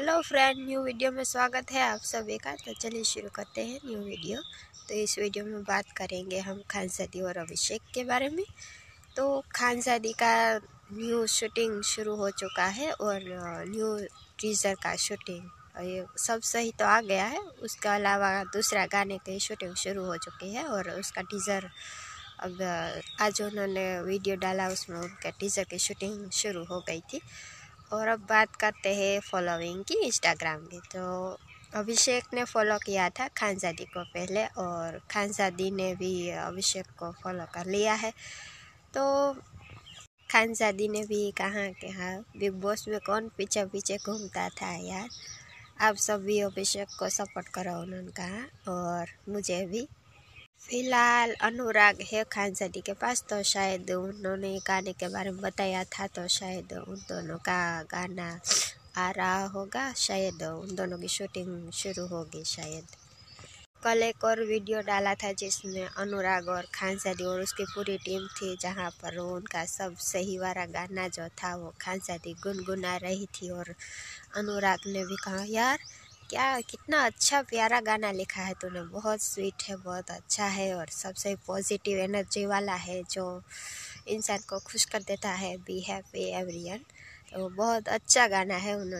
hello friend new video में स्वागत है आप सभी का तो चलिए शुरू करते हैं न्यू वीडियो तो इस वीडियो में बात करेंगे हम खानसादी और अभिषेक के बारे में तो खानसादी का न्यू शूटिंग शुरू हो चुका है और न्यू टीजर का शूटिंग ये सब सही तो आ गया है उसके अलावा दूसरा गाने की शूटिंग शुरू हो चुकी है और उसका टीज़र अब आज उन्होंने वीडियो डाला उसमें उनके टीज़र की शूटिंग शुरू हो गई थी और अब बात करते हैं फॉलोइंग की इंस्टाग्राम की तो अभिषेक ने फॉलो किया था खानजादी को पहले और खानजादी ने भी अभिषेक को फॉलो कर लिया है तो खानजादी ने भी कहा कि हाँ बिग बॉस में कौन पीछे पीछे घूमता था यार आप सब भी अभिषेक को सपोर्ट करो उन्होंने कहा और मुझे भी फिलहाल अनुराग है खान सटी के पास तो शायद उन्होंने गाने के बारे में बताया था तो शायद उन दोनों का गाना आ रहा होगा शायद उन दोनों की शूटिंग शुरू होगी शायद कल एक और वीडियो डाला था जिसमें अनुराग और खान सादी और उसकी पूरी टीम थी जहां पर उनका सब सही वाला गाना जो था वो खान सादी गुनगुना रही थी और अनुराग ने भी कहा यार क्या कितना अच्छा प्यारा गाना लिखा है तूने बहुत स्वीट है बहुत अच्छा है और सबसे पॉजिटिव एनर्जी वाला है जो इंसान को खुश कर देता है बी हैप्पी एवरी तो बहुत अच्छा गाना है उन्होंने